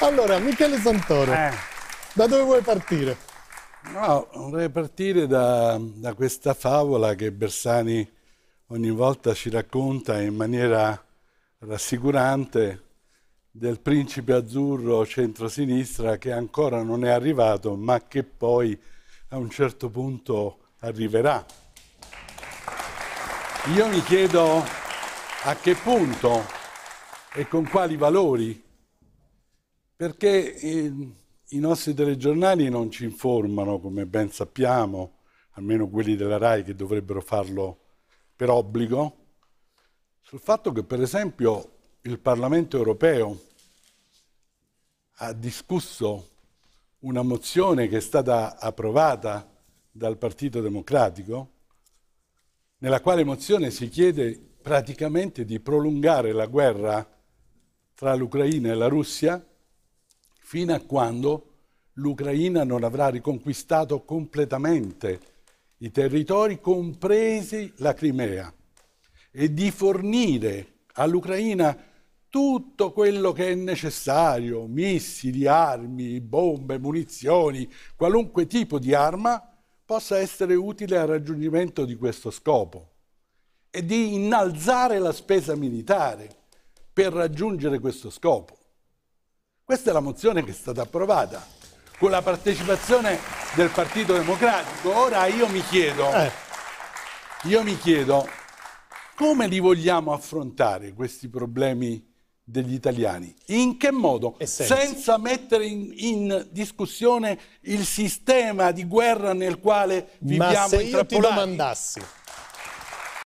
Allora, Michele Santoro, eh. da dove vuoi partire? No, vorrei partire da, da, questa favola che Bersani ogni volta ci racconta in maniera rassicurante del principe azzurro centrosinistra che ancora non è arrivato ma che poi a un certo punto arriverà. Io mi chiedo a che punto e con quali valori perché eh, i nostri telegiornali non ci informano, come ben sappiamo, almeno quelli della RAI che dovrebbero farlo per obbligo, sul fatto che per esempio il Parlamento europeo ha discusso una mozione che è stata approvata dal Partito Democratico, nella quale mozione si chiede praticamente di prolungare la guerra tra l'Ucraina e la Russia fino a quando l'Ucraina non avrà riconquistato completamente i territori, compresi la Crimea, e di fornire all'Ucraina tutto quello che è necessario, missili, armi, bombe, munizioni, qualunque tipo di arma possa essere utile al raggiungimento di questo scopo e di innalzare la spesa militare per raggiungere questo scopo. Questa è la mozione che è stata approvata con la partecipazione del Partito Democratico. Ora io mi chiedo, eh. io mi chiedo come li vogliamo affrontare questi problemi degli italiani? In che modo? Senza mettere in, in, discussione il sistema di guerra nel quale viviamo Ma se io ti domandassi